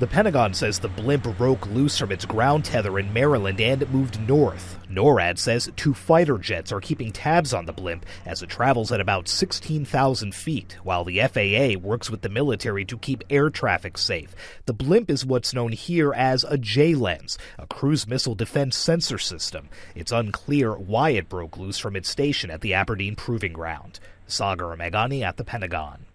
The Pentagon says the blimp broke loose from its ground tether in Maryland and moved north. NORAD says two fighter jets are keeping tabs on the blimp as it travels at about 16,000 feet, while the FAA works with the military to keep air traffic safe. The blimp is what's known here as a J lens, a cruise missile defense sensor system. It's unclear why it broke loose from its station at the Aberdeen Proving Ground. Sagar Meghani at the Pentagon.